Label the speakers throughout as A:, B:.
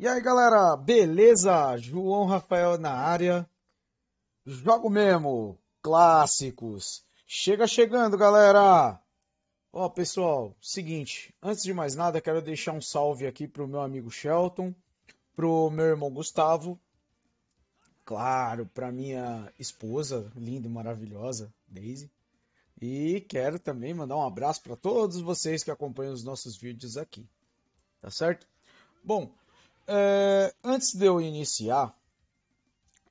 A: E aí, galera, beleza? João Rafael na área. Jogo mesmo, clássicos. Chega chegando, galera. Ó, pessoal, seguinte, antes de mais nada, quero deixar um salve aqui pro meu amigo Shelton, pro meu irmão Gustavo, claro, pra minha esposa, linda, e maravilhosa, Daisy. E quero também mandar um abraço para todos vocês que acompanham os nossos vídeos aqui. Tá certo? Bom, é, antes de eu iniciar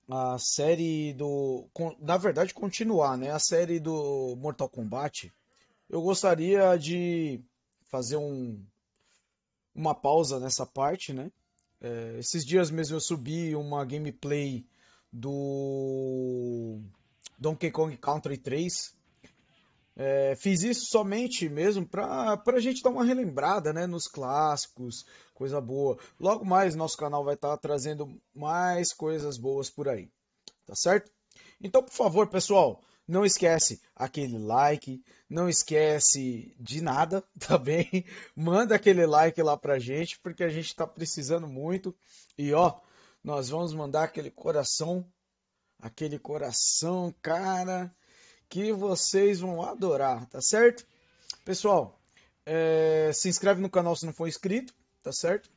A: a série do. Na verdade, continuar, né? A série do Mortal Kombat, eu gostaria de fazer um, uma pausa nessa parte, né? É, esses dias mesmo eu subi uma gameplay do Donkey Kong Country 3 é, fiz isso somente mesmo para a gente dar uma relembrada né, nos clássicos, coisa boa. Logo mais, nosso canal vai estar tá trazendo mais coisas boas por aí, tá certo? Então, por favor, pessoal, não esquece aquele like, não esquece de nada, tá bem? Manda aquele like lá pra gente, porque a gente tá precisando muito. E ó, nós vamos mandar aquele coração, aquele coração, cara, que vocês vão adorar, tá certo? Pessoal, é, se inscreve no canal se não for inscrito, tá certo?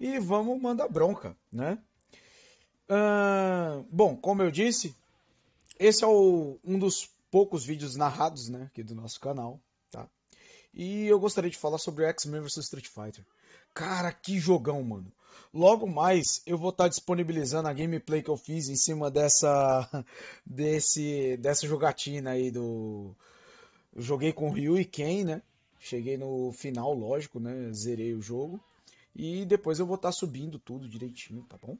A: E vamos mandar bronca, né? bom, como eu disse, esse é o, um dos poucos vídeos narrados, né, aqui do nosso canal, tá? E eu gostaria de falar sobre X-Men vs Street Fighter. Cara, que jogão, mano. Logo mais eu vou estar tá disponibilizando a gameplay que eu fiz em cima dessa desse dessa jogatina aí do joguei com Ryu e Ken, né? Cheguei no final, lógico, né? Zerei o jogo. E depois eu vou estar tá subindo tudo direitinho, tá bom?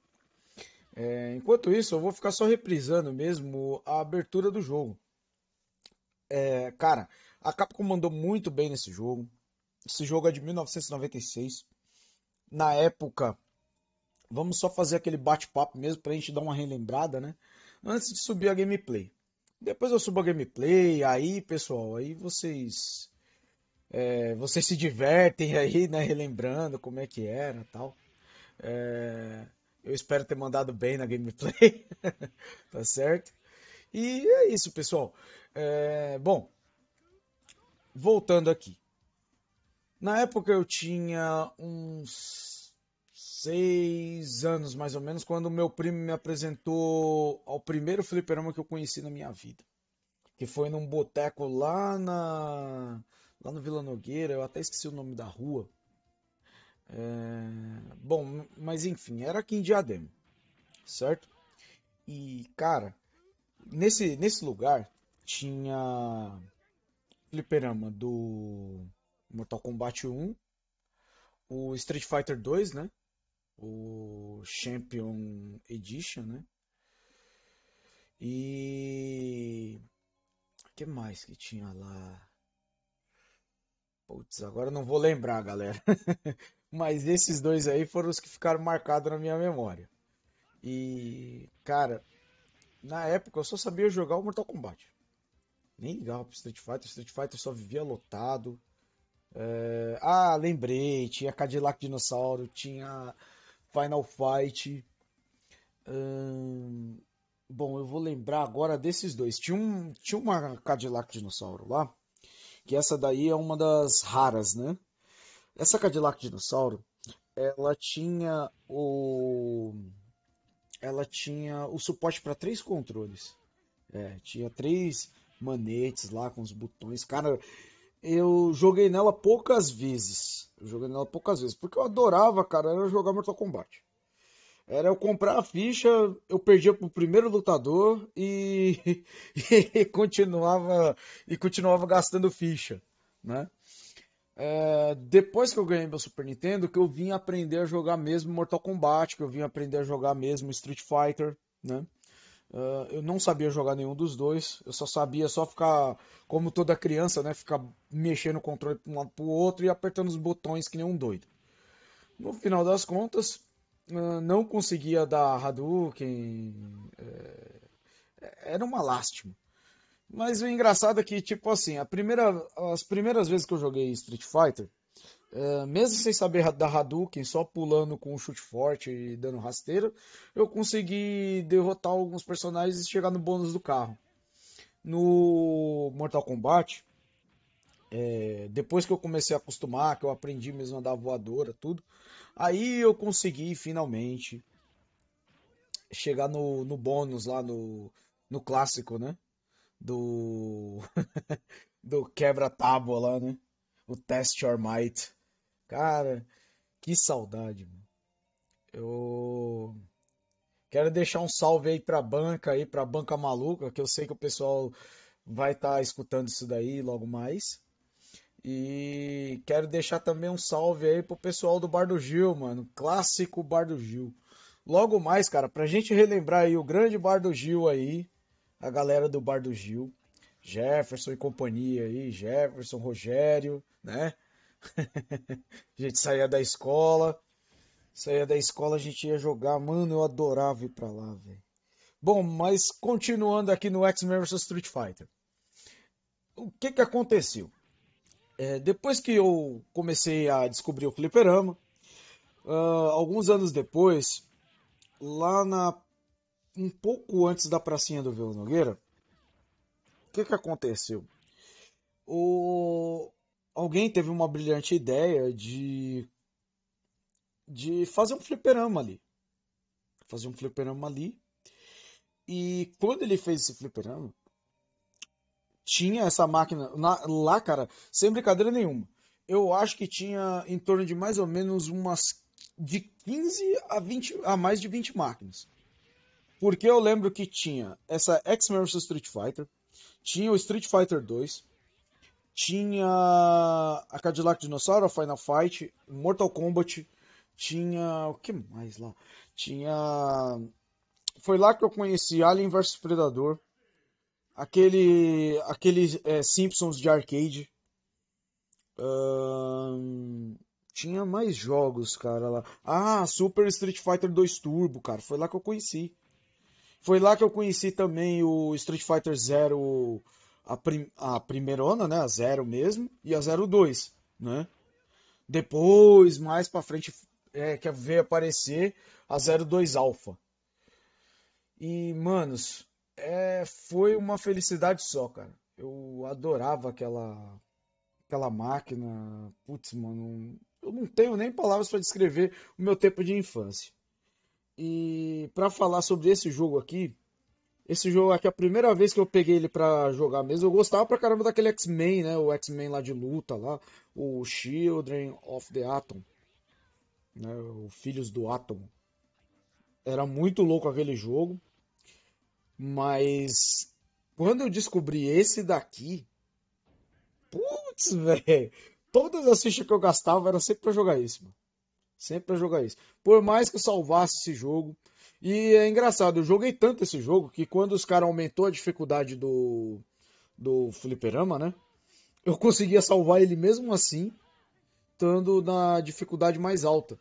A: É, enquanto isso, eu vou ficar só reprisando mesmo a abertura do jogo. É, cara, a Capcom mandou muito bem nesse jogo. Esse jogo é de 1996. Na época, vamos só fazer aquele bate-papo mesmo pra gente dar uma relembrada, né? Antes de subir a gameplay. Depois eu subo a gameplay, aí, pessoal, aí vocês é, vocês se divertem aí, né, relembrando como é que era, tal. É, eu espero ter mandado bem na gameplay, tá certo? E é isso, pessoal. É, bom, voltando aqui. Na época eu tinha uns seis anos, mais ou menos, quando meu primo me apresentou ao primeiro fliperama que eu conheci na minha vida. Que foi num boteco lá na. lá no Vila Nogueira, eu até esqueci o nome da rua. É... Bom, mas enfim, era aqui em Diadema, certo? E, cara, nesse, nesse lugar tinha fliperama do Mortal Kombat 1, o Street Fighter 2, né? O Champion Edition, né? E o que mais que tinha lá? Putz, agora não vou lembrar, galera. Mas esses dois aí foram os que ficaram marcados na minha memória. E, cara, na época eu só sabia jogar o Mortal Kombat. Nem ligava pro Street Fighter, Street Fighter só vivia lotado. É... Ah, lembrei, tinha Cadillac Dinossauro, tinha Final Fight. Hum... Bom, eu vou lembrar agora desses dois. Tinha, um, tinha uma Cadillac Dinossauro lá, que essa daí é uma das raras, né? Essa Cadillac Dinossauro, ela tinha o ela tinha o suporte para três controles. É, tinha três manetes lá com os botões. Cara, eu joguei nela poucas vezes. Eu joguei nela poucas vezes. Porque eu adorava, cara, era jogar Mortal Kombat. Era eu comprar a ficha, eu perdia pro primeiro lutador e, e continuava e continuava gastando ficha, né? É, depois que eu ganhei meu Super Nintendo, que eu vim aprender a jogar mesmo Mortal Kombat, que eu vim aprender a jogar mesmo Street Fighter, né? Uh, eu não sabia jogar nenhum dos dois, eu só sabia só ficar, como toda criança, né? Ficar mexendo o controle de um lado para o outro e apertando os botões que nem um doido. No final das contas, uh, não conseguia dar Hadouken, é... era uma lástima. Mas o engraçado é que, tipo assim, primeira, as primeiras vezes que eu joguei Street Fighter, eh, mesmo sem saber da Hadouken, só pulando com um chute forte e dando rasteira, eu consegui derrotar alguns personagens e chegar no bônus do carro. No Mortal Kombat, é, depois que eu comecei a acostumar, que eu aprendi mesmo a dar voadora, tudo, aí eu consegui finalmente chegar no, no bônus lá no, no clássico, né? Do, do quebra-tábua lá, né? O Test Your Might. Cara, que saudade, mano. Eu quero deixar um salve aí pra banca aí, pra banca maluca, que eu sei que o pessoal vai estar tá escutando isso daí logo mais. E quero deixar também um salve aí pro pessoal do Bar do Gil, mano. Clássico Bar do Gil. Logo mais, cara, pra gente relembrar aí o grande Bar do Gil aí, a galera do Bar do Gil, Jefferson e companhia aí, Jefferson, Rogério, né? a gente saía da escola, saía da escola, a gente ia jogar. Mano, eu adorava ir pra lá, velho. Bom, mas continuando aqui no X-Men vs Street Fighter. O que que aconteceu? É, depois que eu comecei a descobrir o fliperama, uh, alguns anos depois, lá na um pouco antes da pracinha do Velo Nogueira, o que que aconteceu? O alguém teve uma brilhante ideia de de fazer um fliperama ali. Fazer um fliperama ali. E quando ele fez esse fliperama, tinha essa máquina na, lá, cara, sem brincadeira nenhuma. Eu acho que tinha em torno de mais ou menos umas de 15 a 20 a mais de 20 máquinas. Porque eu lembro que tinha essa X-Men vs Street Fighter, tinha o Street Fighter 2, tinha a Cadillac Dinossauro, a Final Fight, Mortal Kombat, tinha. O que mais lá? Tinha. Foi lá que eu conheci Alien vs Predador, aquele. aqueles é, Simpsons de arcade. tinha mais jogos, cara, lá. Ah, Super Street Fighter 2 Turbo, cara. Foi lá que eu conheci. Foi lá que eu conheci também o Street Fighter Zero a, prim, a primeirona, né, a zero mesmo, e a 02, né? Depois, mais para frente, é, que veio aparecer a 02 Alpha. E, manos, é, foi uma felicidade só, cara. Eu adorava aquela aquela máquina. Putz, mano, eu não tenho nem palavras para descrever o meu tempo de infância. E para falar sobre esse jogo aqui, esse jogo aqui, a primeira vez que eu peguei ele pra jogar mesmo, eu gostava pra caramba daquele X-Men, né? O X-Men lá de luta, lá, o Children of the Atom, né? O Filhos do Atom. Era muito louco aquele jogo, mas quando eu descobri esse daqui, putz, velho, todas as fichas que eu gastava era sempre pra jogar isso, mano. Sempre pra jogar isso. Por mais que eu salvasse esse jogo, e é engraçado, eu joguei tanto esse jogo que quando os caras aumentou a dificuldade do, do fliperama, né? Eu conseguia salvar ele mesmo assim, estando na dificuldade mais alta.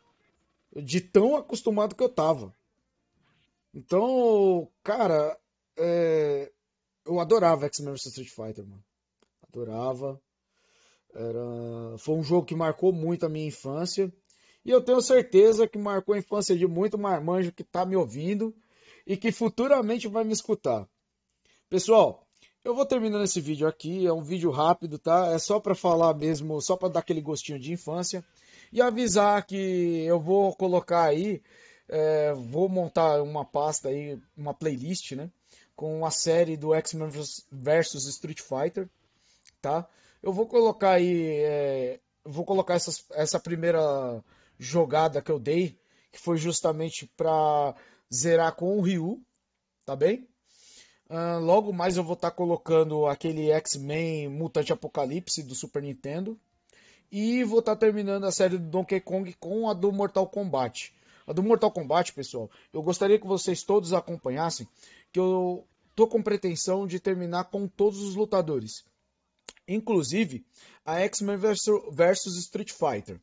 A: De tão acostumado que eu tava. Então, cara, é... eu adorava X-Men vs Street Fighter, mano. Adorava. Era... Foi um jogo que marcou muito a minha infância. E eu tenho certeza que marcou a infância de muito marmanjo que está me ouvindo e que futuramente vai me escutar. Pessoal, eu vou terminando esse vídeo aqui, é um vídeo rápido, tá? É só para falar mesmo, só para dar aquele gostinho de infância e avisar que eu vou colocar aí, é, vou montar uma pasta aí, uma playlist, né? Com a série do X-Men versus Street Fighter, tá? Eu vou colocar aí, é, vou colocar essas, essa primeira jogada que eu dei, que foi justamente para zerar com o Ryu, tá bem? Uh, logo mais eu vou estar tá colocando aquele X-Men Mutante Apocalipse do Super Nintendo. E vou estar tá terminando a série do Donkey Kong com a do Mortal Kombat. A do Mortal Kombat, pessoal, eu gostaria que vocês todos acompanhassem, que eu tô com pretensão de terminar com todos os lutadores. Inclusive, a X-Men versus Street Fighter.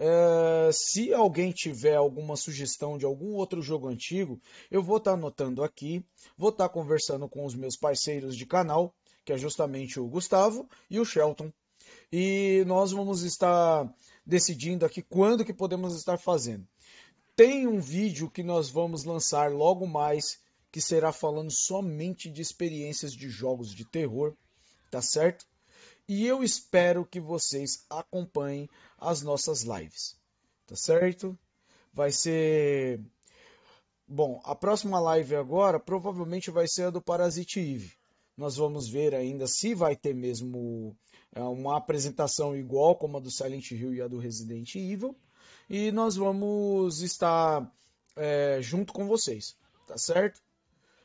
A: Eh, se alguém tiver alguma sugestão de algum outro jogo antigo, eu vou estar tá anotando aqui, vou estar tá conversando com os meus parceiros de canal, que é justamente o Gustavo e o Shelton. E nós vamos estar decidindo aqui quando que podemos estar fazendo. Tem um vídeo que nós vamos lançar logo mais, que será falando somente de experiências de jogos de terror, tá certo? E eu espero que vocês acompanhem as nossas lives, tá certo? Vai ser. Bom, a próxima live agora provavelmente vai ser a do Parasite Eve. Nós vamos ver ainda se vai ter mesmo é, uma apresentação igual como a do Silent Hill e a do Resident Evil. E nós vamos estar é, junto com vocês, tá certo?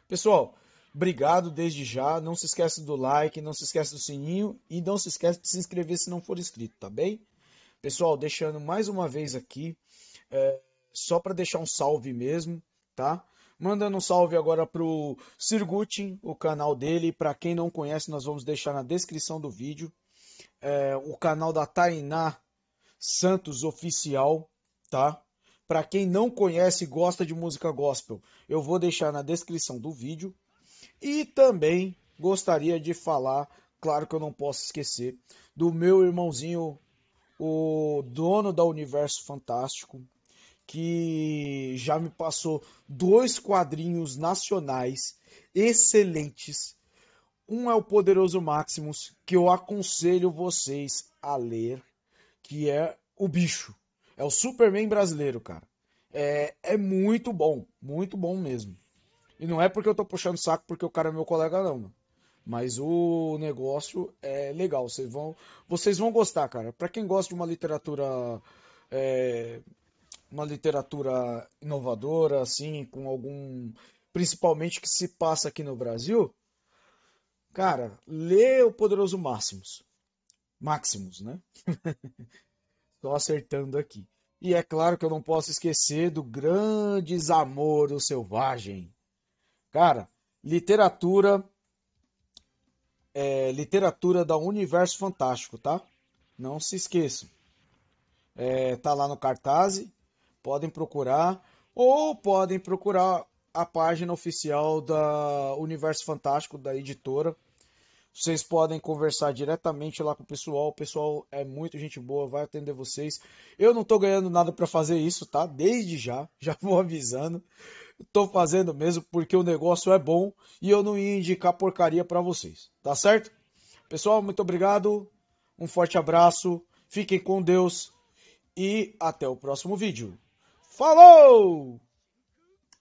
A: Pessoal, Obrigado desde já. Não se esquece do like, não se esquece do sininho e não se esquece de se inscrever se não for inscrito, tá bem? Pessoal, deixando mais uma vez aqui, é, só para deixar um salve mesmo, tá? Mandando um salve agora pro Sirgutin, o canal dele. Para quem não conhece, nós vamos deixar na descrição do vídeo é, o canal da Tainá Santos Oficial, tá? Para quem não conhece e gosta de música gospel, eu vou deixar na descrição do vídeo e também gostaria de falar, claro que eu não posso esquecer, do meu irmãozinho, o dono da Universo Fantástico, que já me passou dois quadrinhos nacionais excelentes. Um é o Poderoso Maximus, que eu aconselho vocês a ler, que é o bicho. É o Superman brasileiro, cara. É, é muito bom, muito bom mesmo. E não é porque eu tô puxando saco porque o cara é meu colega, não. Mano. Mas o negócio é legal. Vocês vão, vocês vão gostar, cara. Para quem gosta de uma literatura. É, uma literatura inovadora, assim, com algum. Principalmente que se passa aqui no Brasil. Cara, lê o Poderoso Máximos. Máximos, né? Tô acertando aqui. E é claro que eu não posso esquecer do grande Zamoro Selvagem. Cara, literatura. É, literatura da Universo Fantástico, tá? Não se esqueçam. É, tá lá no cartaz. Podem procurar. Ou podem procurar a página oficial da Universo Fantástico, da editora. Vocês podem conversar diretamente lá com o pessoal. O pessoal é muito gente boa, vai atender vocês. Eu não tô ganhando nada para fazer isso, tá? Desde já, já vou avisando. Tô fazendo mesmo porque o negócio é bom e eu não ia indicar porcaria para vocês, tá certo? Pessoal, muito obrigado. Um forte abraço. Fiquem com Deus e até o próximo vídeo. Falou!